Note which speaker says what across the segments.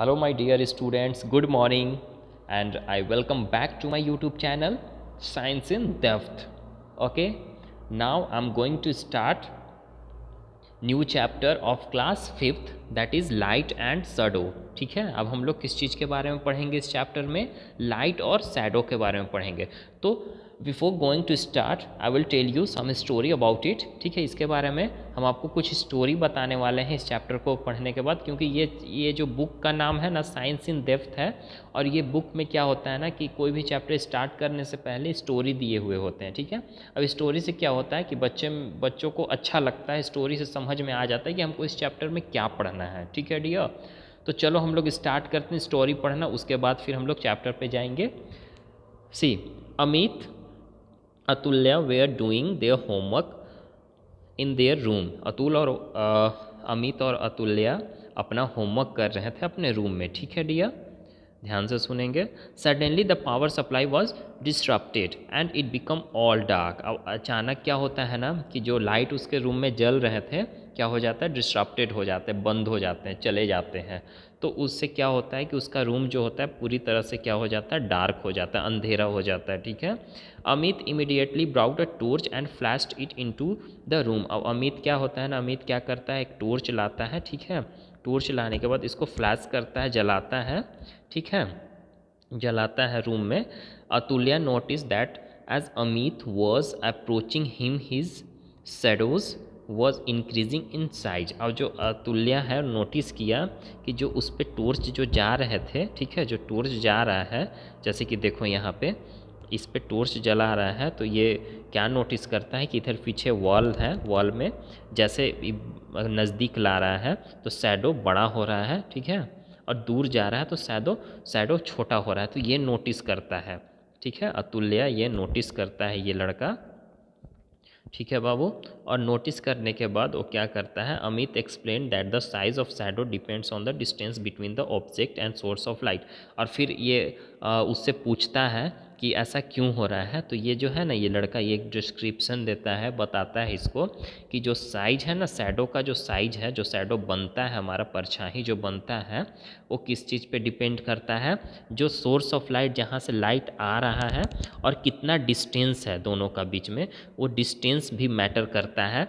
Speaker 1: Hello my dear students good morning and I welcome back to my YouTube channel science in depth okay now I am going to start new chapter of class fifth that is light and shadow ठीक है अब हम लोग किस चीज़ के बारे में पढ़ेंगे इस चैप्टर में लाइट और सैडो के बारे में पढ़ेंगे तो before going to start I will tell you some story about it ठीक है इसके बारे में हम आपको कुछ स्टोरी बताने वाले हैं इस चैप्टर को पढ़ने के बाद क्योंकि ये ये जो बुक का नाम है ना साइंस इन डेप्थ है और ये बुक में क्या होता है ना कि कोई भी चैप्टर स्टार्ट करने से पहले स्टोरी दिए हुए होते हैं ठीक है अब स्टोरी से क्या होता है कि बच्चे बच्चों को अच्छा लगता है स्टोरी से समझ में आ जाता है कि हमको इस चैप्टर में क्या पढ़ना है ठीक है डियर तो चलो हम लोग स्टार्ट करते हैं स्टोरी पढ़ना उसके बाद फिर हम लोग चैप्टर पर जाएंगे see Amit we are doing their homework in their room Atul और आ, uh, अमित और अतुल्या अपना होमवर्क कर रहे थे अपने रूम में ठीक है डिया ध्यान से सुनेंगे suddenly the power supply was disrupted and it become all dark अब अचानक क्या होता है ना कि जो लाइट उसके रूम में जल रहे थे क्या हो जाता है डिस्ट्रप्टेड हो जाते हैं बंद हो जाते हैं चले जाते हैं तो उससे क्या होता है कि उसका रूम जो होता है पूरी तरह से क्या हो जाता है डार्क हो जाता है अंधेरा हो जाता है ठीक है Amit immediately brought a torch and flashed it into the room अब अमित क्या होता है ना अमित क्या करता है एक टोर्च लाता है ठीक है टोर्च लाने के बाद इसको फ्लैश करता है जलाता है ठीक है जलाता है रूम में Atulya notice that as Amit was approaching him his shadows was increasing in size और जो अतुल्या है नोटिस किया कि जो उस पर टोर्च जो जा रहे थे ठीक है जो टोर्च जा रहा है जैसे कि देखो यहाँ पे इस पर टोर्च जला रहा है तो ये क्या नोटिस करता है कि इधर पीछे वॉल है वॉल में जैसे नज़दीक ला रहा है तो सैडो बड़ा हो रहा है ठीक है और दूर जा रहा है तो सैडो सैडो छोटा हो रहा है तो ये नोटिस करता है ठीक है अतुल्या ये नोटिस करता है ये लड़का ठीक है बाबू और नोटिस करने के बाद वो क्या करता है Amit explain that the size of shadow depends on the distance between the object and source of light और फिर ये आ, उससे पूछता है कि ऐसा क्यों हो रहा है तो ये जो है ना ये लड़का ये एक डिस्क्रिप्शन देता है बताता है इसको कि जो साइज है ना सैडो का जो साइज है जो सैडो बनता है हमारा परछाही जो बनता है वो किस चीज़ पे डिपेंड करता है जो सोर्स ऑफ लाइट जहाँ से लाइट आ रहा है और कितना डिस्टेंस है दोनों का बीच में वो डिस्टेंस भी मैटर करता है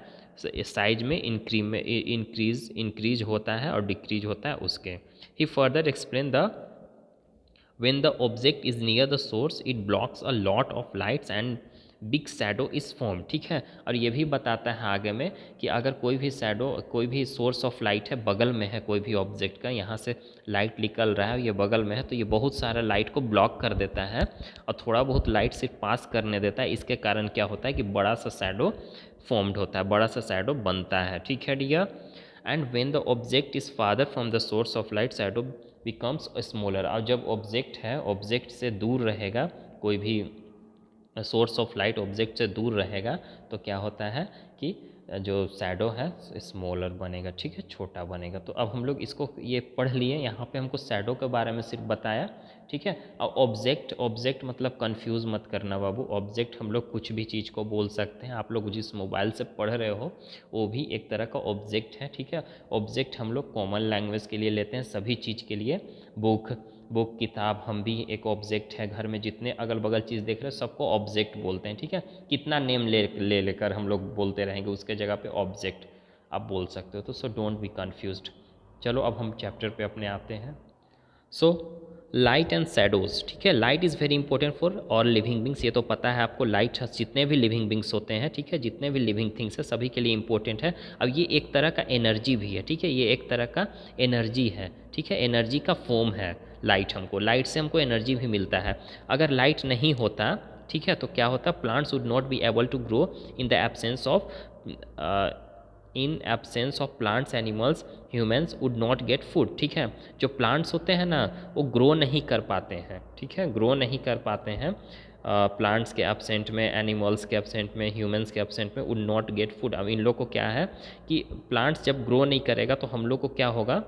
Speaker 1: साइज में इंक्री में इंक्रीज इंक्रीज होता है और डिक्रीज होता है उसके ही further explain the when the object is near the source it blocks a lot of lights and big shadow is form ठीक है और ये भी बताता है आगे में कि अगर कोई भी shadow कोई भी सोर्स ऑफ लाइट है बगल में है कोई भी ऑब्जेक्ट का यहाँ से लाइट निकल रहा है ये बगल में है तो ये बहुत सारा लाइट को ब्लॉक कर देता है और थोड़ा बहुत लाइट सिर्फ पास करने देता है इसके कारण क्या होता है कि बड़ा सा shadow फॉर्म्ड होता है बड़ा सा shadow बनता है ठीक है dear and when the object is farther from the source of light shadow becomes smaller और जब ऑब्जेक्ट है ऑब्जेक्ट से दूर रहेगा कोई भी सोर्स ऑफ लाइट ऑब्जेक्ट से दूर रहेगा तो क्या होता है कि जो सैडो है स्मॉलर बनेगा ठीक है छोटा बनेगा तो अब हम लोग इसको ये पढ़ लिए यहाँ पे हमको सैडो के बारे में सिर्फ बताया ठीक है और ऑब्जेक्ट ऑब्जेक्ट मतलब कंफ्यूज मत करना बाबू ऑब्जेक्ट हम लोग कुछ भी चीज़ को बोल सकते हैं आप लोग जिस मोबाइल से पढ़ रहे हो वो भी एक तरह का ऑब्जेक्ट है ठीक है ऑब्जेक्ट हम लोग कॉमन लैंग्वेज के लिए लेते हैं सभी चीज़ के लिए बुक बुक किताब हम भी एक ऑब्जेक्ट है घर में जितने अगल बगल चीज़ देख रहे हो सबको ऑब्जेक्ट बोलते हैं ठीक है कितना नेम ले ले लेकर हम लोग बोलते रहेंगे उसके जगह पे ऑब्जेक्ट आप बोल सकते हो तो सो डोंट बी कन्फ्यूज चलो अब हम चैप्टर पे अपने आते हैं सो लाइट एंड सैडोज ठीक है light is very important for और लिविंग बिंग्स ये तो पता है आपको लाइट जितने भी लिविंग बिंग्स होते हैं ठीक है जितने भी लिविंग थिंग्स है सभी के लिए इंपॉर्टेंट है अब ये एक तरह का एनर्जी भी है ठीक है ये एक तरह का एनर्जी है ठीक है एनर्जी का फॉर्म है लाइट हमको लाइट से हमको एनर्जी भी मिलता है अगर लाइट नहीं होता ठीक है तो क्या होता plants would not be able to grow in the absence of in absence of plants animals humans would not get food ठीक है जो प्लांट्स होते हैं ना वो ग्रो नहीं कर पाते हैं ठीक है ग्रो नहीं कर पाते हैं प्लांट्स uh, के एबसेंट में एनिमल्स के एबसेंट में ह्यूमन्स के एबसेंट में वुड नॉट गेट फूड अब इन लोग को क्या है कि प्लांट्स जब ग्रो नहीं करेगा तो हम लोग को क्या होगा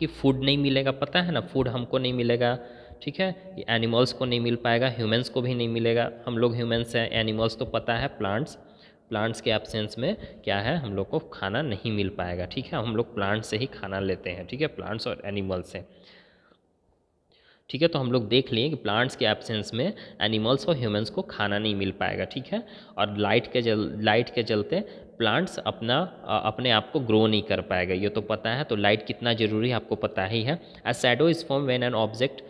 Speaker 1: कि फूड नहीं मिलेगा पता है ना फूड हमको नहीं मिलेगा ठीक है एनिमल्स को नहीं मिल पाएगा ह्यूमन्स को भी नहीं मिलेगा हम लोग ह्यूमंस हैं एनिमल्स तो पता है प्लांट्स प्लांट्स के एबसेंस में क्या है हम लोग को खाना नहीं मिल पाएगा ठीक है हम लोग प्लांट्स से ही खाना लेते हैं ठीक है प्लांट्स और एनिमल्स से ठीक है तो हम लोग देख लिए कि प्लांट्स के एबसेंस में एनिमल्स और ह्यूमंस को खाना नहीं मिल पाएगा ठीक है और लाइट के जल लाइट के चलते प्लांट्स अपना अपने आप को ग्रो नहीं कर पाएगा ये तो पता है तो लाइट कितना ज़रूरी है आपको पता ही है a shadow is form when an object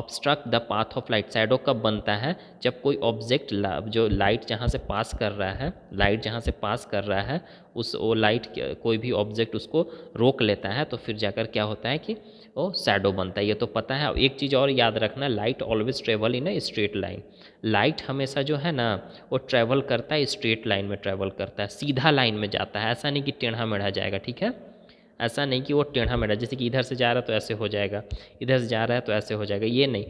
Speaker 1: obstruct the path of light shadow कब बनता है जब कोई ऑब्जेक्ट जो लाइट जहाँ से पास कर रहा है लाइट जहाँ से पास कर रहा है उस वो लाइट कोई भी ऑब्जेक्ट उसको रोक लेता है तो फिर जाकर क्या होता है कि वो तो सैडो बनता है ये तो पता है एक चीज़ और याद रखना light always travel in a straight line light हमेशा जो है ना वो ट्रेवल करता है स्ट्रेट लाइन में ट्रेवल करता है सीधा लाइन में जाता है ऐसा नहीं कि टेढ़ा मेढ़ा जाएगा ठीक है ऐसा नहीं कि वो टेढ़ा मेढ़ा जैसे कि इधर से जा रहा है तो ऐसे हो जाएगा इधर से जा रहा है तो ऐसे हो जाएगा ये नहीं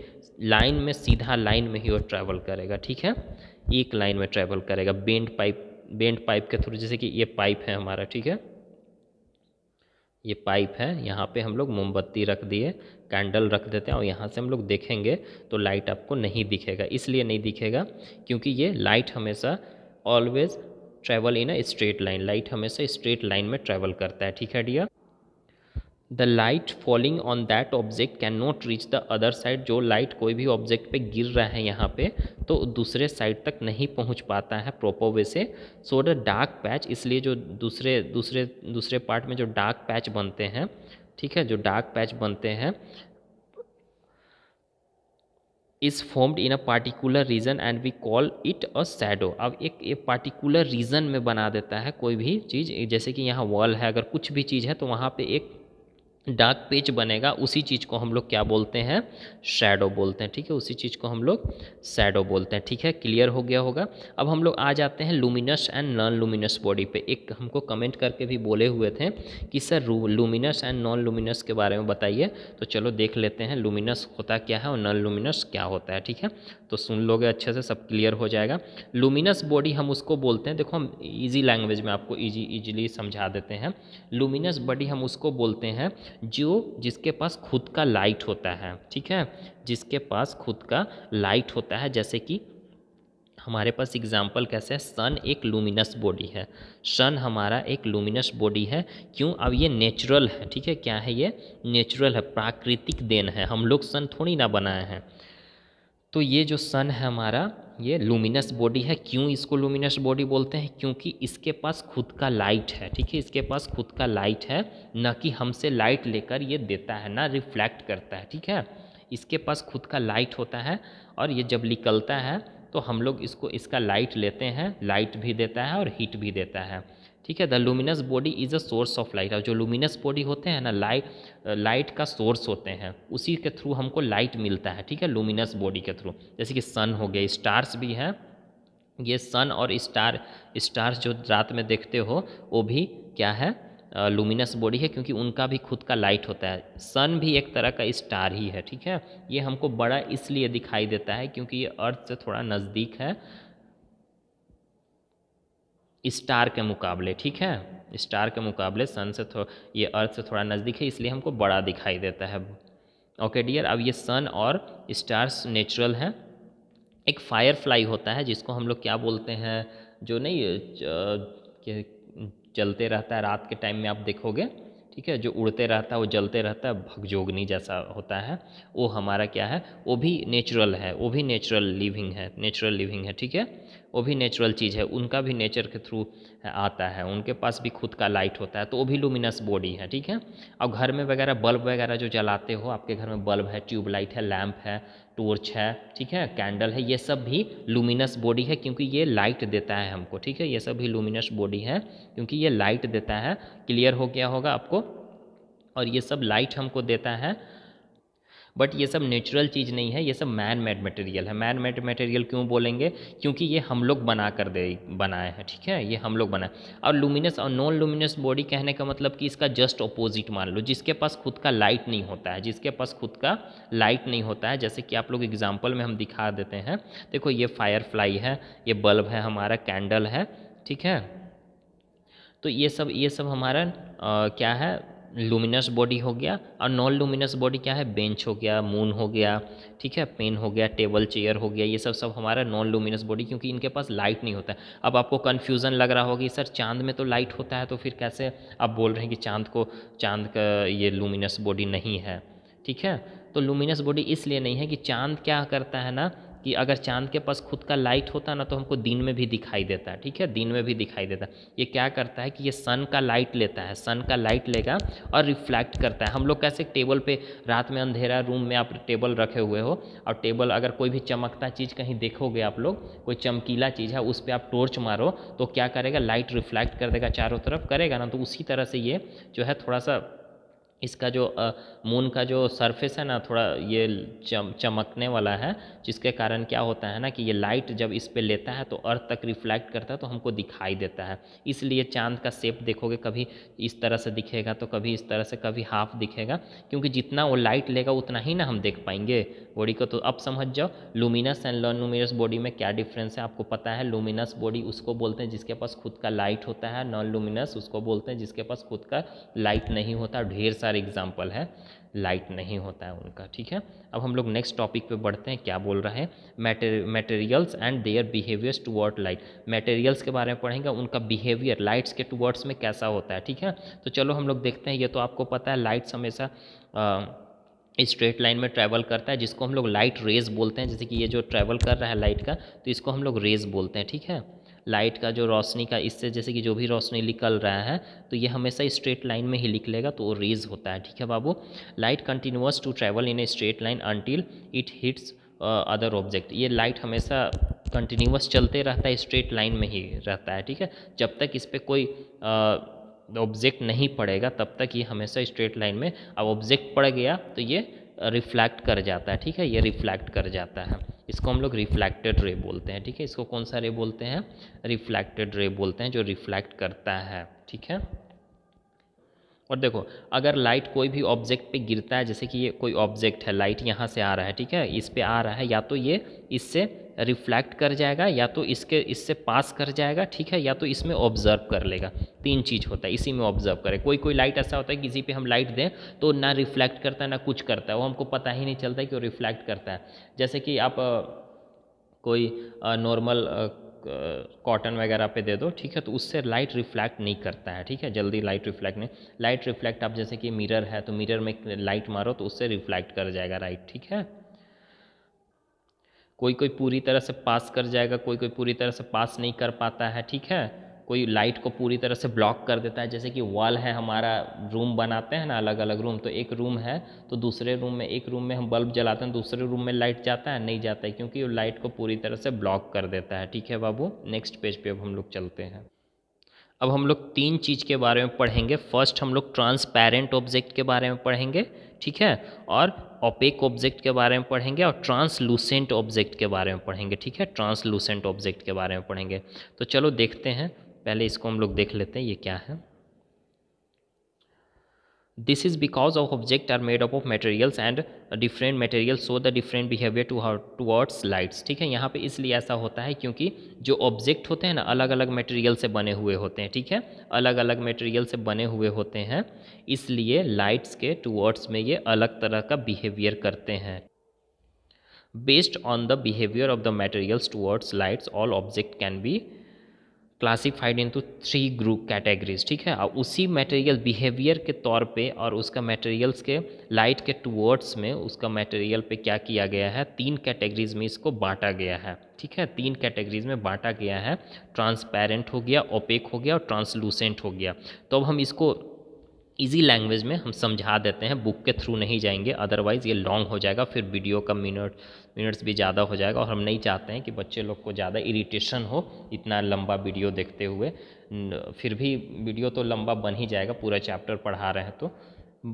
Speaker 1: लाइन में सीधा लाइन में ही वो ट्रैवल करेगा ठीक है एक लाइन में ट्रैवल करेगा बेंड पाइप बेंड पाइप के थ्रू जैसे कि ये पाइप है हमारा ठीक है ये पाइप है यहाँ पे हम लोग मोमबत्ती रख दिए कैंडल रख देते हैं और यहाँ से हम लोग देखेंगे तो लाइट आपको नहीं दिखेगा इसलिए नहीं दिखेगा क्योंकि ये लाइट हमेशा always travel in a straight line light हमेशा स्ट्रेट लाइन में ट्रैवल करता है ठीक है dear the light falling on that object can not reach the other side जो लाइट कोई भी ऑब्जेक्ट पे गिर रहा है यहाँ पे तो दूसरे साइड तक नहीं पहुँच पाता है प्रॉपर वे से सो द डार्क पैच इसलिए जो दूसरे दूसरे दूसरे पार्ट में जो डार्क पैच बनते हैं ठीक है जो डार्क पैच बनते हैं is formed in a particular region and we call it a shadow अब एक एक पार्टिकुलर रीजन में बना देता है कोई भी चीज़ जैसे कि यहाँ वॉल है अगर कुछ भी चीज़ है तो वहाँ पे एक डार्क पेज बनेगा उसी चीज़ को हम लोग क्या बोलते हैं शैडो बोलते हैं ठीक है उसी चीज़ को हम लोग शैडो बोलते हैं ठीक है क्लियर हो गया होगा अब हम लोग आ जाते हैं luminous and non luminous body पे एक हमको कमेंट करके भी बोले हुए थे कि sir luminous and non luminous के बारे में बताइए तो चलो देख लेते हैं लुमिनस होता क्या है और नॉन लुमिनस क्या होता है ठीक है तो सुन लोगे अच्छे से सब क्लियर हो जाएगा लुमिनस बॉडी हम उसको बोलते हैं देखो हम ईजी लैंग्वेज में आपको ईजी ईजिली समझा देते हैं लुमिनस बॉडी हम उसको बोलते हैं जो जिसके पास खुद का लाइट होता है ठीक है जिसके पास खुद का लाइट होता है जैसे कि हमारे पास एग्जाम्पल कैसे है सन एक लूमिनस बॉडी है सन हमारा एक लूमिनस बॉडी है क्यों अब ये नेचुरल है ठीक है क्या है ये नेचुरल है प्राकृतिक देन है हम लोग सन थोड़ी ना बनाए हैं तो ये जो सन है हमारा ये लुमिनस बॉडी है क्यों इसको लुमिनस बॉडी बोलते हैं क्योंकि इसके पास खुद का लाइट है ठीक है इसके पास खुद का लाइट है ना कि हमसे लाइट लेकर ये देता है ना रिफ्लेक्ट करता है ठीक है इसके पास खुद का लाइट होता है और ये जब निकलता है तो हम लोग इसको इसका लाइट लेते हैं लाइट भी देता है और हीट भी देता है ठीक है the luminous body is a source of light और जो लुमिनस बॉडी होते हैं ना लाइट लाइट का सोर्स होते हैं उसी के थ्रू हमको लाइट मिलता है ठीक है लुमिनस बॉडी के थ्रू जैसे कि सन हो गया स्टार्स भी हैं ये सन और स्टार स्टार्स जो रात में देखते हो वो भी क्या है लुमिनस बॉडी है क्योंकि उनका भी खुद का लाइट होता है सन भी एक तरह का स्टार ही है ठीक है ये हमको बड़ा इसलिए दिखाई देता है क्योंकि ये अर्थ से थोड़ा नज़दीक है स्टार के मुकाबले ठीक है स्टार के मुकाबले सन से थो ये अर्थ से थोड़ा नज़दीक है इसलिए हमको बड़ा दिखाई देता है ओके डियर अब ये सन और स्टार्स नेचुरल हैं एक फायर फ्लाई होता है जिसको हम लोग क्या बोलते हैं जो नहीं जलते रहता है रात के टाइम में आप देखोगे ठीक है जो उड़ते रहता है वो जलते रहता है भगजोगनी जैसा होता है वो हमारा क्या है वो भी नेचुरल है वो भी नेचुरल लिविंग है नेचुरल लिविंग है ठीक है वो भी नेचुरल चीज़ है उनका भी नेचर के थ्रू आता है उनके पास भी खुद का लाइट होता है तो वो भी लुमिनस बॉडी है ठीक है और घर में वगैरह बल्ब वगैरह जो जलाते हो आपके घर में बल्ब है ट्यूबलाइट है लैम्प है टोर्च है ठीक है कैंडल है ये सब भी लुमिनस बॉडी है क्योंकि ये लाइट देता है हमको ठीक है ये सब भी लुमिनस बॉडी है क्योंकि ये लाइट देता है क्लियर हो गया होगा आपको और ये सब लाइट हमको देता है बट ये सब नेचुरल चीज़ नहीं है ये सब मैन मेड मटेरियल है मैन मेड मटेरियल क्यों बोलेंगे क्योंकि ये हम लोग बना कर दे बनाए हैं ठीक है ये हम लोग बनाए और लुमिनस और नॉन लुमिनस बॉडी कहने का मतलब कि इसका जस्ट अपोजिट मान लो जिसके पास खुद का लाइट नहीं होता है जिसके पास खुद का लाइट नहीं होता है जैसे कि आप लोग एग्जाम्पल में हम दिखा देते हैं देखो ये फायरफ्लाई है ये बल्ब है हमारा कैंडल है ठीक है तो ये सब ये सब हमारा आ, क्या है लुमिनस बॉडी हो गया और नॉन लुमिनस बॉडी क्या है बेंच हो गया मून हो गया ठीक है पेन हो गया टेबल चेयर हो गया ये सब सब हमारा नॉन लुमिनस बॉडी क्योंकि इनके पास लाइट नहीं होता है अब आपको कन्फ्यूज़न लग रहा होगी सर चांद में तो लाइट होता है तो फिर कैसे आप बोल रहे हैं कि चांद को चांद का ये लुमिनस बॉडी नहीं है ठीक है तो लुमिनस बॉडी इसलिए नहीं है कि चांद क्या करता है ना कि अगर चांद के पास खुद का लाइट होता ना तो हमको दिन में भी दिखाई देता ठीक है दिन में भी दिखाई देता ये क्या करता है कि ये सन का लाइट लेता है सन का लाइट लेगा और रिफ्लैक्ट करता है हम लोग कैसे टेबल पे रात में अंधेरा रूम में आप टेबल रखे हुए हो और टेबल अगर कोई भी चमकता चीज़ कहीं देखोगे आप लोग कोई चमकीला चीज़ है उस पर आप टोर्च मारो तो क्या करेगा लाइट रिफ्लैक्ट कर देगा चारों तरफ करेगा ना तो उसी तरह से ये जो है थोड़ा सा इसका जो मून का जो सरफेस है ना थोड़ा ये चम, चमकने वाला है जिसके कारण क्या होता है ना कि ये लाइट जब इस पर लेता है तो अर्थ तक रिफ्लेक्ट करता है तो हमको दिखाई देता है इसलिए चांद का सेप देखोगे कभी इस तरह से दिखेगा तो कभी इस तरह से कभी हाफ दिखेगा क्योंकि जितना वो लाइट लेगा उतना ही ना हम देख पाएंगे बॉडी को तो अब समझ जाओ luminous and non luminous body में क्या डिफरेंस है आपको पता है लुमिनस बॉडी उसको बोलते हैं जिसके पास खुद का लाइट होता है नॉन लुमिनस उसको बोलते हैं जिसके पास खुद का लाइट नहीं होता ढेर सारे एग्जाम्पल है लाइट नहीं होता है उनका ठीक है अब हम लोग नेक्स्ट टॉपिक पे बढ़ते हैं क्या बोल रहे हैं materials and their behaviours toward light materials के बारे में पढ़ेंगे उनका बिहेवियर लाइट्स के टुवर्ड्स में कैसा होता है ठीक है तो चलो हम लोग देखते हैं ये तो आपको पता है लाइट्स हमेशा स्ट्रेट लाइन में ट्रैवल करता है जिसको हम लोग लाइट रेज बोलते हैं जैसे कि ये जो ट्रैवल कर रहा है लाइट का तो इसको हम लोग रेज बोलते हैं ठीक है लाइट का जो रोशनी का इससे जैसे कि जो भी रोशनी निकल रहा है तो ये हमेशा स्ट्रेट लाइन में ही निकलेगा तो वो रेज होता है ठीक है बाबू light continues to travel in a straight line until it hits other object ये लाइट हमेशा कंटिन्यूस चलते रहता है स्ट्रेट लाइन में ही रहता है ठीक है जब तक इस पर कोई uh, ऑब्जेक्ट नहीं पड़ेगा तब तक ये हमेशा स्ट्रेट लाइन में अब ऑब्जेक्ट पड़ गया तो ये रिफ्लैक्ट कर जाता है ठीक है ये रिफ्लैक्ट कर जाता है इसको हम लोग रिफ्लैक्टेड रे बोलते हैं ठीक है इसको कौन सा रे बोलते हैं रिफ्लैक्टेड रे बोलते हैं जो रिफ्लैक्ट करता है ठीक है और देखो अगर लाइट कोई भी ऑब्जेक्ट पे गिरता है जैसे कि ये कोई ऑब्जेक्ट है लाइट यहाँ से आ रहा है ठीक है इस पर आ रहा है या तो ये इससे रिफ्लेक्ट कर जाएगा या तो इसके इससे पास कर जाएगा ठीक है या तो इसमें ऑब्जर्व कर लेगा तीन चीज़ होता है इसी में ऑब्जर्व करे कोई कोई लाइट ऐसा होता है किसी पे हम लाइट दें तो ना रिफ़्लेक्ट करता है ना कुछ करता है वो हमको पता ही नहीं चलता कि वो रिफ़्लेक्ट करता है जैसे कि आप कोई नॉर्मल कॉटन वगैरह पे दे दो ठीक है तो उससे लाइट रिफ्लेक्ट नहीं करता है ठीक है जल्दी लाइट रिफ्लेक्ट नहीं लाइट रिफ्लेक्ट आप जैसे कि मिरर है तो मिरर में लाइट मारो तो उससे रिफ्लेक्ट कर जाएगा लाइट ठीक है कोई कोई पूरी तरह से पास कर जाएगा कोई कोई पूरी तरह से पास नहीं कर पाता है ठीक है कोई लाइट को पूरी तरह से ब्लॉक कर देता है जैसे कि वॉल है हमारा रूम बनाते हैं ना अलग अलग रूम तो एक रूम है तो दूसरे रूम में एक रूम में हम बल्ब जलाते हैं दूसरे रूम में लाइट जाता है नहीं जाता है क्योंकि वो लाइट को पूरी तरह से ब्लॉक कर देता है ठीक है बाबू नेक्स्ट पेज पर अब हम लोग चलते हैं अब हम लोग तीन चीज़ के बारे में पढ़ेंगे फर्स्ट हम लोग ट्रांसपेरेंट ऑब्जेक्ट के बारे में पढ़ेंगे ठीक है और ओपेक ऑब्जेक्ट के बारे में पढ़ेंगे और ट्रांसलूसेंट ऑब्जेक्ट के बारे में पढ़ेंगे ठीक है ट्रांसलूसेंट ऑब्जेक्ट के बारे में पढ़ेंगे तो चलो देखते हैं पहले इसको हम लोग देख लेते हैं ये क्या है this is because of object are made up of materials and different materials show the different behaviour to towards lights ठीक है यहाँ पे इसलिए ऐसा होता है क्योंकि जो ऑब्जेक्ट होते हैं ना अलग अलग मटेरियल से बने हुए होते हैं ठीक है अलग अलग मटेरियल से बने हुए होते हैं इसलिए लाइट्स के टूवर्ड्स में ये अलग तरह का बिहेवियर करते हैं based on the behaviour of the materials towards lights all object can be classified to three group categories ठीक है और उसी मटेरियल बिहेवियर के तौर पे और उसका मटेरियल्स के लाइट के टूवर्ड्स में उसका मटेरियल पे क्या किया गया है तीन कैटेगरीज में इसको बांटा गया है ठीक है तीन कैटेगरीज में बांटा गया है ट्रांसपेरेंट हो गया ओपेक हो गया और ट्रांसलूसेंट हो गया तो अब हम इसको ईजी लैंग्वेज में हम समझा देते हैं बुक के थ्रू नहीं जाएंगे अदरवाइज़ ये लॉन्ग हो जाएगा फिर वीडियो का मिनट मिनट्स भी ज़्यादा हो जाएगा और हम नहीं चाहते हैं कि बच्चे लोग को ज़्यादा इरिटेशन हो इतना लंबा वीडियो देखते हुए फिर भी वीडियो तो लंबा बन ही जाएगा पूरा चैप्टर पढ़ा रहे हैं तो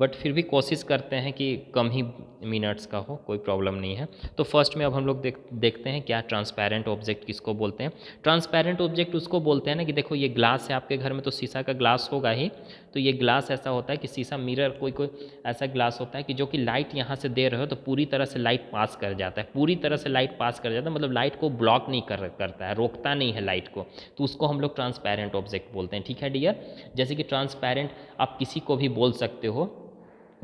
Speaker 1: बट फिर भी कोशिश करते हैं कि कम ही मिनट्स का हो कोई प्रॉब्लम नहीं है तो फर्स्ट में अब हम लोग देख देखते हैं क्या ट्रांसपेरेंट ऑब्जेक्ट किसको बोलते हैं ट्रांसपेरेंट ऑब्जेक्ट उसको बोलते हैं ना कि देखो ये ग्लास है आपके घर में तो शीशा का ग्लास होगा ही तो ये ग्लास ऐसा होता है कि शीशा मिरर कोई कोई ऐसा ग्लास होता है कि जो कि लाइट यहाँ से दे रहे हो तो पूरी तरह से लाइट पास कर जाता है पूरी तरह से लाइट पास कर जाता है मतलब लाइट को ब्लॉक नहीं कर करता है रोकता नहीं है लाइट को तो उसको हम लोग ट्रांसपेरेंट ऑब्जेक्ट बोलते हैं ठीक है डियर जैसे कि ट्रांसपेरेंट आप किसी को भी बोल सकते हो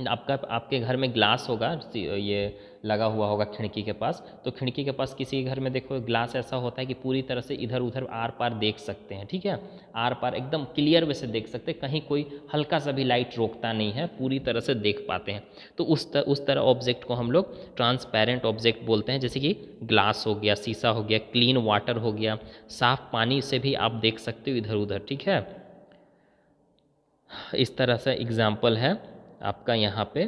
Speaker 1: आपका आपके घर में ग्लास होगा ये लगा हुआ होगा खिड़की के पास तो खिड़की के पास किसी घर में देखो ग्लास ऐसा होता है कि पूरी तरह से इधर उधर आर पार देख सकते हैं ठीक है आर पार एकदम क्लियर वे से देख सकते हैं कहीं कोई हल्का सा भी लाइट रोकता नहीं है पूरी तरह से देख पाते हैं तो उस तर, उस तरह ऑब्जेक्ट को हम लोग ट्रांसपेरेंट ऑब्जेक्ट बोलते हैं जैसे कि ग्लास हो गया शीशा हो गया क्लीन वाटर हो गया साफ पानी से भी आप देख सकते हो इधर उधर ठीक है इस तरह से एग्जाम्पल है आपका यहाँ पे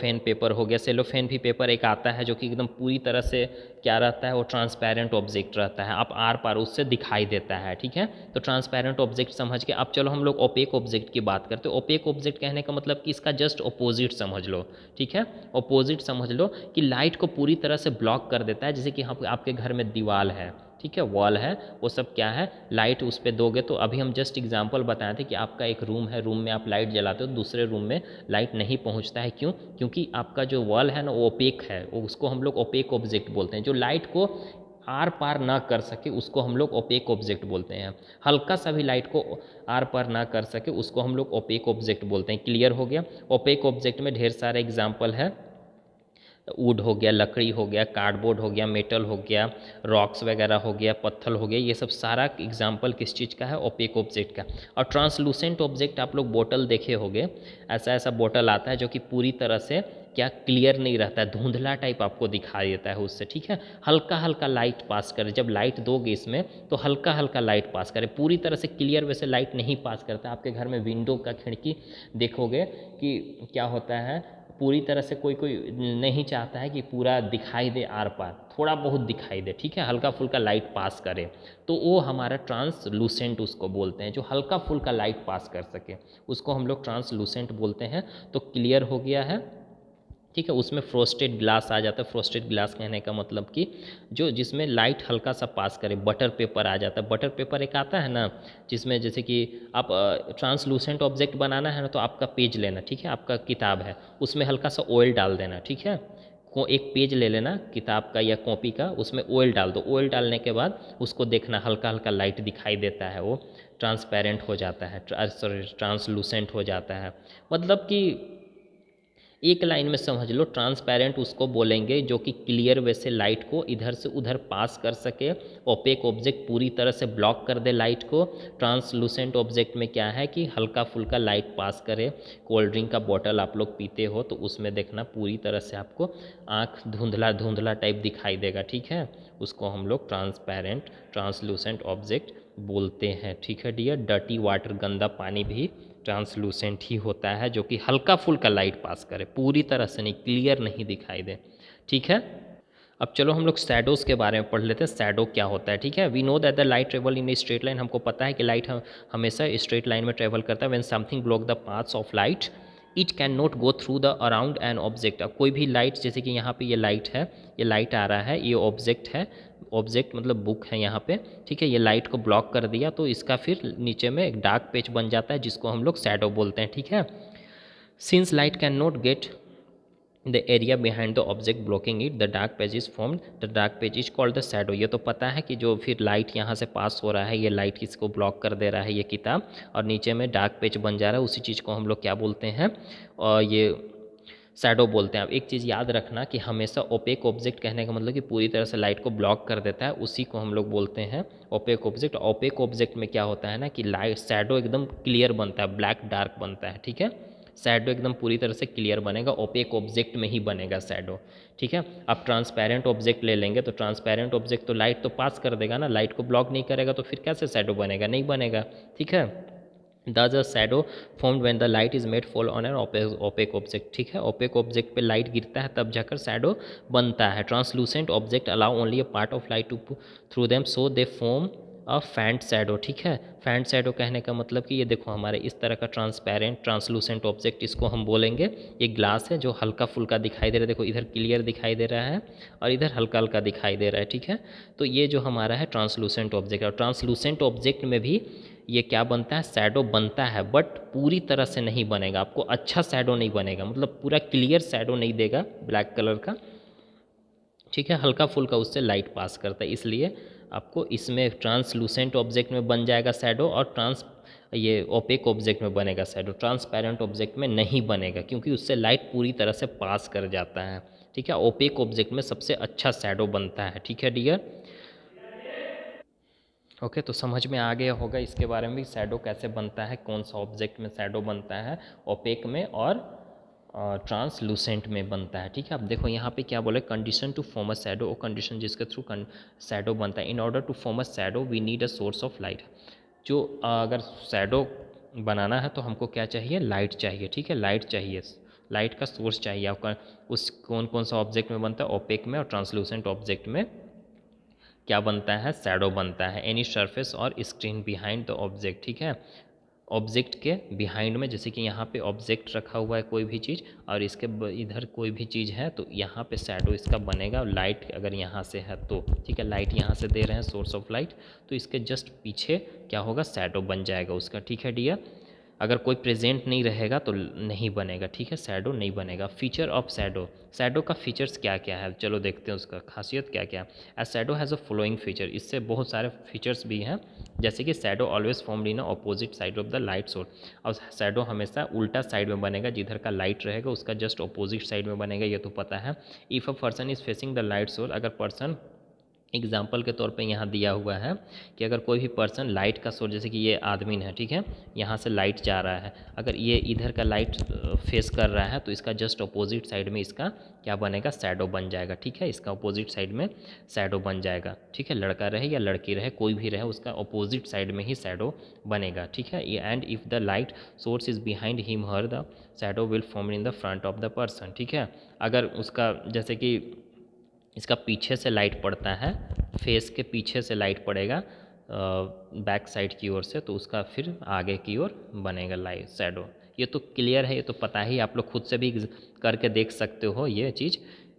Speaker 1: फैन पेपर हो गया सेलो फैन भी पेपर एक आता है जो कि एकदम पूरी तरह से क्या रहता है वो ट्रांसपेरेंट ऑब्जेक्ट रहता है आप आर पार उससे दिखाई देता है ठीक है तो ट्रांसपेरेंट ऑब्जेक्ट समझ के अब चलो हम लोग ओपेक ऑब्जेक्ट की बात करते हैं ओपेक ऑब्जेक्ट कहने का मतलब कि इसका जस्ट ओपोजिट समझ लो ठीक है ओपोजिट समझ लो कि लाइट को पूरी तरह से ब्लॉक कर देता है जैसे कि आपके घर में दीवाल है ठीक है वॉल है वो सब क्या है लाइट उस पर दोगे तो अभी हम जस्ट एग्जाम्पल बताए थे कि आपका एक रूम है रूम में आप लाइट जलाते हो दूसरे रूम में लाइट नहीं पहुंचता है क्यों क्योंकि आपका जो वॉल है ना वो ओपेक है उसको हम लोग ओपेक ऑब्जेक्ट बोलते हैं जो लाइट को आर पार ना कर सके उसको हम लोग ओपेक ऑब्जेक्ट बोलते हैं हल्का सा भी लाइट को आर पार ना कर सके उसको हम लोग ओपेक ऑब्जेक्ट बोलते हैं क्लियर हो गया ओपेक ऑब्जेक्ट में ढेर सारे एग्जाम्पल है वुड हो गया लकड़ी हो गया कार्डबोर्ड हो गया मेटल हो गया रॉक्स वगैरह हो गया पत्थर हो गया ये सब सारा एग्जाम्पल किस चीज़ का है ओपेक ऑब्जेक्ट का और ट्रांसलूसेंट ऑब्जेक्ट आप लोग बोटल देखे होंगे ऐसा ऐसा बोटल आता है जो कि पूरी तरह से क्या क्लियर नहीं रहता है धुंधला टाइप आपको दिखा देता है उससे ठीक है हल्का हल्का लाइट पास करें जब लाइट दोगे इसमें तो हल्का हल्का लाइट पास करें पूरी तरह से क्लियर वैसे लाइट नहीं पास करता आपके घर में विंडो का खिड़की देखोगे कि क्या होता है पूरी तरह से कोई कोई नहीं चाहता है कि पूरा दिखाई दे आर पार थोड़ा बहुत दिखाई दे ठीक है हल्का फुल्का लाइट पास करे तो वो हमारा ट्रांसलूसेंट उसको बोलते हैं जो हल्का फुल्का लाइट पास कर सके उसको हम लोग ट्रांसलूसेंट बोलते हैं तो क्लियर हो गया है ठीक है उसमें फ्रोस्टेड ग्लास आ जाता है फ्रोस्टेड ग्लास कहने का मतलब कि जो जिसमें लाइट हल्का सा पास करे बटर पेपर आ जाता है बटर पेपर एक आता है ना जिसमें जैसे कि आप ट्रांसलूसेंट ऑब्जेक्ट बनाना है ना तो आपका पेज लेना ठीक है आपका किताब है उसमें हल्का सा ऑयल डाल देना ठीक है को एक पेज ले लेना किताब का या कॉपी का उसमें ऑयल डाल दो ऑयल डालने के बाद उसको देखना हल्का हल्का लाइट दिखाई देता है वो ट्रांसपेरेंट हो जाता है सॉरी ट्रांसलूसेंट हो जाता है मतलब कि एक लाइन में समझ लो ट्रांसपेरेंट उसको बोलेंगे जो कि क्लियर वे से लाइट को इधर से उधर पास कर सके ओपेक ऑब्जेक्ट पूरी तरह से ब्लॉक कर दे लाइट को ट्रांसलूसेंट ऑब्जेक्ट में क्या है कि हल्का फुल्का लाइट पास करे कोल्ड ड्रिंक का बॉटल आप लोग पीते हो तो उसमें देखना पूरी तरह से आपको आँख धुंधला धुंधला टाइप दिखाई देगा ठीक है उसको हम लोग ट्रांसपेरेंट ट्रांसलूसेंट ऑब्जेक्ट बोलते हैं ठीक है डियर डर्टी वाटर गंदा पानी भी ट्रांसलूसेंट ही होता है जो कि हल्का फुल्का लाइट पास करे पूरी तरह से नहीं क्लियर नहीं दिखाई दे ठीक है अब चलो हम लोग सैडोज़ के बारे में पढ़ लेते हैं सैडो क्या होता है ठीक है we know that the light travel in straight line हमको पता है कि लाइट हम, हमेशा स्ट्रेट लाइन में ट्रेवल करता है when something block the paths of light it can not go through the around an object अब कोई भी लाइट जैसे कि यहाँ पे ये लाइट है ये लाइट आ रहा है ये ऑब्जेक्ट है ऑब्जेक्ट मतलब बुक है यहाँ पे ठीक है ये लाइट को ब्लॉक कर दिया तो इसका फिर नीचे में एक डार्क पेज बन जाता है जिसको हम लोग सैडो बोलते हैं ठीक है since light can not get the area behind the object blocking it the dark page is form the dark page is called the shadow ये तो पता है कि जो फिर लाइट यहाँ से पास हो रहा है ये लाइट इसको ब्लॉक कर दे रहा है ये किताब और नीचे में डार्क पेज बन जा रहा है उसी चीज़ को हम लोग क्या बोलते हैं और ये शैडो बोलते हैं अब एक चीज़ याद रखना कि हमेशा ओपेक ऑब्जेक्ट कहने का मतलब कि पूरी तरह से लाइट को ब्लॉक कर देता है उसी को हम लोग बोलते हैं ओपेक ऑब्जेक्ट ओपेक ऑब्जेक्ट में क्या होता है ना कि लाइट शैडो एकदम क्लियर बनता है ब्लैक डार्क बनता है ठीक है सैडो एकदम पूरी तरह से क्लियर बनेगा ओपेक ऑब्जेक्ट में ही बनेगा शैडो ठीक है अब ट्रांसपेरेंट ऑब्जेक्ट ले लेंगे तो ट्रांसपेरेंट ऑब्जेक्ट तो लाइट तो पास कर देगा ना लाइट को ब्लॉक नहीं करेगा तो फिर कैसे शैडो बनेगा नहीं बनेगा ठीक है thus a shadow formed when the light is made fall on an opaque object ठीक है ओपेक ऑब्जेक्ट पे लाइट गिरता है तब जाकर सैडो बनता है translucent object allow only a part of light to through them so they form अब फैंट सैडो ठीक है फैंट सैडो कहने का मतलब कि ये देखो हमारे इस तरह का ट्रांसपेरेंट ट्रांसलूसेंट ऑब्जेक्ट इसको हम बोलेंगे ये ग्लास है जो हल्का फुल्का दिखाई दे रहा है देखो इधर क्लियर दिखाई दे रहा है और इधर हल्का हल्का दिखाई दे रहा है ठीक है तो ये जो हमारा है ट्रांसलूसेंट ऑब्जेक्ट और ट्रांसलूसेंट ऑब्जेक्ट में भी ये क्या बनता है सैडो बनता है बट पूरी तरह से नहीं बनेगा आपको अच्छा सैडो नहीं बनेगा मतलब पूरा क्लियर सैडो नहीं देगा ब्लैक कलर का ठीक है हल्का फुल्का उससे लाइट पास करता है इसलिए आपको इसमें ट्रांसलूसेंट ऑब्जेक्ट में बन जाएगा सैडो और ट्रांस ये ओपेक ऑब्जेक्ट में बनेगा सैडो ट्रांसपेरेंट ऑब्जेक्ट में नहीं बनेगा क्योंकि उससे लाइट पूरी तरह से पास कर जाता है ठीक है ओपेक ऑब्जेक्ट में सबसे अच्छा सैडो बनता है ठीक है डियर ओके okay, तो समझ में आ गया होगा इसके बारे में भी शेडो कैसे बनता है कौन सा ऑब्जेक्ट में शैडो बनता है ओपेक में और ट्रांसलूसेंट में बनता है ठीक है आप देखो यहाँ पे क्या बोले condition to form a shadow वो कंडीशन जिसके थ्रू सैडो बनता है in order to form a shadow we need a source of light जो अगर सैडो बनाना है तो हमको क्या चाहिए लाइट चाहिए ठीक है लाइट चाहिए लाइट का सोर्स चाहिए आपका उस कौन कौन सा ऑब्जेक्ट में बनता है ओपेक में और ट्रांसलूसेंट ऑब्जेक्ट में क्या बनता है सैडो बनता है एनी सरफेस और स्क्रीन बिहाइंड द ऑब्जेक्ट ठीक है ऑब्जेक्ट के बिहाइंड में जैसे कि यहाँ पे ऑब्जेक्ट रखा हुआ है कोई भी चीज़ और इसके इधर कोई भी चीज़ है तो यहाँ पे शैडो इसका बनेगा लाइट अगर यहाँ से है तो ठीक है लाइट यहाँ से दे रहे हैं सोर्स ऑफ लाइट तो इसके जस्ट पीछे क्या होगा शैडो बन जाएगा उसका ठीक है डियर अगर कोई प्रेजेंट नहीं रहेगा तो नहीं बनेगा ठीक है सैडो नहीं बनेगा फीचर ऑफ सैडो सैडो का फीचर्स क्या क्या है चलो देखते हैं उसका खासियत क्या क्या है as shadow has a following feature इससे बहुत सारे फीचर्स भी हैं जैसे कि shadow always form in opposite side of the light source और सैडो हमेशा उल्टा साइड में बनेगा जिधर का लाइट रहेगा उसका जस्ट अपोजिट साइड में बनेगा ये तो पता है if a person is facing the light source अगर पर्सन एग्जाम्पल के तौर पे यहाँ दिया हुआ है कि अगर कोई भी पर्सन लाइट का सोर्स जैसे कि ये आदमी है ठीक है यहाँ से लाइट जा रहा है अगर ये इधर का लाइट फेस कर रहा है तो इसका जस्ट अपोजिट साइड में इसका क्या बनेगा सैडो बन जाएगा ठीक है इसका अपोजिट साइड में सैडो बन जाएगा ठीक है लड़का रहे या लड़की रहे कोई भी रहे उसका अपोजिट साइड में ही सैडो बनेगा ठीक है and if the light source is behind him her the shadow will form in the front of the person ठीक है अगर उसका जैसे कि इसका पीछे से लाइट पड़ता है फेस के पीछे से लाइट पड़ेगा बैक साइड की ओर से तो उसका फिर आगे की ओर बनेगा लाइट शेडो ये तो क्लियर है ये तो पता ही आप लोग खुद से भी करके देख सकते हो ये चीज़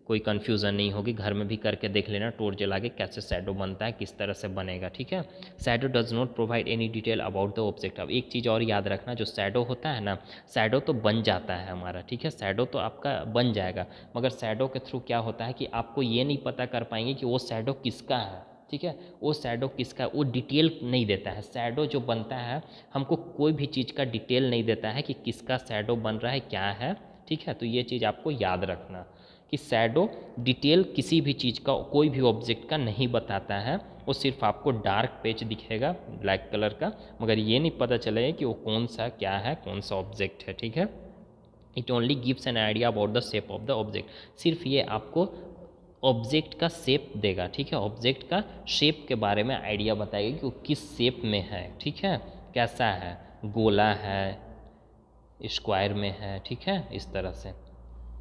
Speaker 1: कोई कन्फ्यूज़न नहीं होगी घर में भी करके देख लेना टोर जला के कैसे सैडो बनता है किस तरह से बनेगा ठीक है shadow does not provide any detail about the object अब एक चीज़ और याद रखना जो सैडो होता है ना सैडो तो बन जाता है हमारा ठीक है सैडो तो आपका बन जाएगा मगर सैडो के थ्रू क्या होता है कि आपको ये नहीं पता कर पाएंगे कि वो सैडो किसका है ठीक है वो सैडो किसका वो डिटेल नहीं देता है सैडो जो बनता है हमको कोई भी चीज़ का डिटेल नहीं देता है कि किसका सैडो बन रहा है क्या है ठीक है तो ये चीज़ आपको याद रखना कि सैडो डिटेल किसी भी चीज़ का कोई भी ऑब्जेक्ट का नहीं बताता है वो सिर्फ आपको डार्क पेज दिखेगा ब्लैक कलर का मगर ये नहीं पता चलेगा कि वो कौन सा क्या है कौन सा ऑब्जेक्ट है ठीक है it only gives an idea about the shape of the object सिर्फ ये आपको ऑब्जेक्ट का शेप देगा ठीक है ऑब्जेक्ट का शेप के बारे में आइडिया बताएगा कि वो किस शेप में है ठीक है कैसा है गोला है स्क्वायर में है ठीक है इस तरह से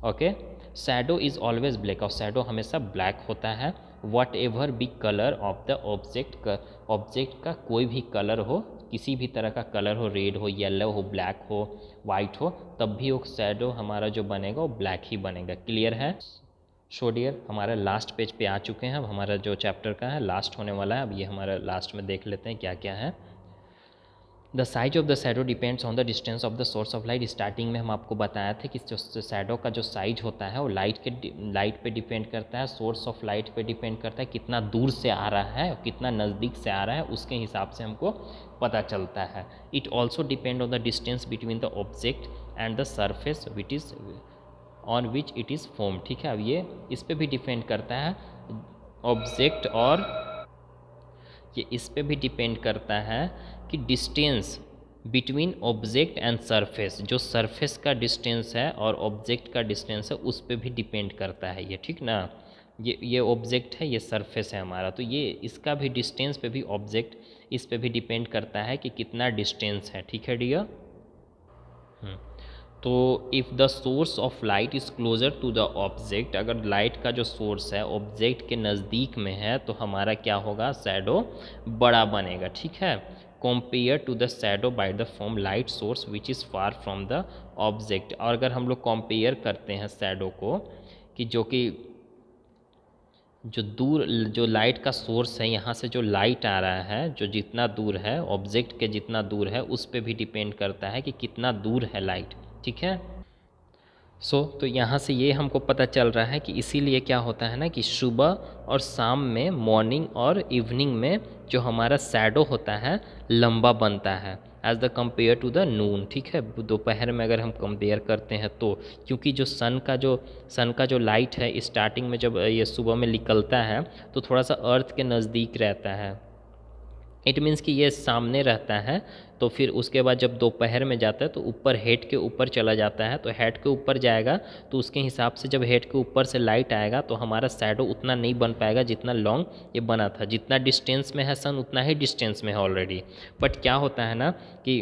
Speaker 1: okay okay? Shadow is always black और शैडो हमेशा ब्लैक होता है whatever be colour of the object object का कोई भी कलर हो किसी भी तरह का कलर हो रेड हो येलो हो ब्लैक हो वाइट हो तब भी वो शैडो हमारा जो बनेगा वो ब्लैक ही बनेगा क्लियर है सो डियर हमारे लास्ट पेज पे आ चुके हैं अब हमारा जो चैप्टर का है लास्ट होने वाला है अब ये हमारा लास्ट में देख लेते हैं क्या क्या है the size of the shadow depends on the distance of the source of light starting में हम आपको बताया था कि जो सैडो का जो साइज होता है वो लाइट के लाइट पे डिपेंड करता है सोर्स ऑफ लाइट पे डिपेंड करता है कितना दूर से आ रहा है और कितना नज़दीक से आ रहा है उसके हिसाब से हमको पता चलता है it also depend on the distance between the object and the surface which is on which it is form ठीक है अब ये इस पर भी डिपेंड करता है ऑब्जेक्ट और ये इस पे भी डिपेंड करता है कि distance between object and surface जो सरफेस का डिस्टेंस है और ऑब्जेक्ट का डिस्टेंस है उस पर भी डिपेंड करता है ये ठीक ना ये ये ऑब्जेक्ट है ये सरफेस है हमारा तो ये इसका भी डिस्टेंस पे भी ऑब्जेक्ट इस पे भी डिपेंड करता है कि कितना डिस्टेंस है ठीक है डियर तो if the source of light is closer to the object अगर लाइट का जो सोर्स है ऑब्जेक्ट के नज़दीक में है तो हमारा क्या होगा सैडो बड़ा बनेगा ठीक है compare to the shadow by the form light source which is far from the object और अगर हम लोग कॉम्पेयर करते हैं सैडो को कि जो कि जो दूर जो लाइट का सोर्स है यहाँ से जो लाइट आ रहा है जो जितना दूर है ऑब्जेक्ट के जितना दूर है उस पर भी डिपेंड करता है कि कितना दूर है लाइट ठीक है सो so, तो यहाँ से ये हमको पता चल रहा है कि इसीलिए क्या होता है ना कि सुबह और शाम में मॉर्निंग और इवनिंग में जो हमारा सैडो होता है लंबा बनता है as the compare to the noon ठीक है दोपहर में अगर हम कंपेयर करते हैं तो क्योंकि जो सन का जो सन का जो लाइट है स्टार्टिंग में जब ये सुबह में निकलता है तो थोड़ा सा अर्थ के नज़दीक रहता है इट मीन्स कि ये सामने रहता है तो फिर उसके बाद जब दोपहर में जाता है तो ऊपर हेड के ऊपर चला जाता है तो हेड के ऊपर जाएगा तो उसके हिसाब से जब हेड के ऊपर से लाइट आएगा तो हमारा साइडो उतना नहीं बन पाएगा जितना लॉन्ग ये बना था जितना डिस्टेंस में है सन उतना ही डिस्टेंस में है ऑलरेडी बट क्या होता है ना कि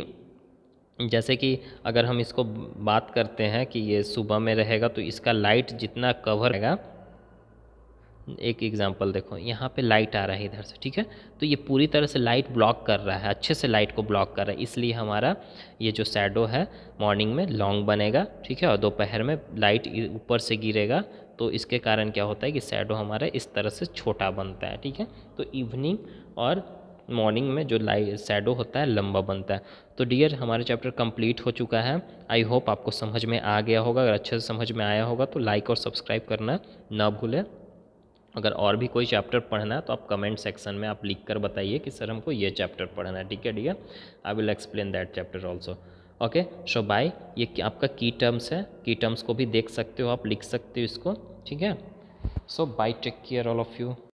Speaker 1: जैसे कि अगर हम इसको बात करते हैं कि ये सुबह में रहेगा तो इसका लाइट जितना कवर रहेगा एक एग्जांपल देखो यहाँ पे लाइट आ रहा है इधर से ठीक है तो ये पूरी तरह से लाइट ब्लॉक कर रहा है अच्छे से लाइट को ब्लॉक कर रहा है इसलिए हमारा ये जो सैडो है मॉर्निंग में लॉन्ग बनेगा ठीक है और दोपहर में लाइट ऊपर से गिरेगा तो इसके कारण क्या होता है कि सैडो हमारा इस तरह से छोटा बनता है ठीक है तो इवनिंग और मॉर्निंग में जो लाइट सैडो होता है लंबा बनता है तो डियर हमारा चैप्टर कंप्लीट हो चुका है आई होप आपको समझ में आ गया होगा अगर अच्छे से समझ में आया होगा तो लाइक और सब्सक्राइब करना ना भूलें अगर और भी कोई चैप्टर पढ़ना है तो आप कमेंट सेक्शन में आप लिख कर बताइए कि सर हमको ये चैप्टर पढ़ना है ठीक है ठीक है I will explain that chapter also okay so bye ये आपका की टर्म्स है की टर्म्स को भी देख सकते हो आप लिख सकते हो इसको ठीक है so bye take care all of you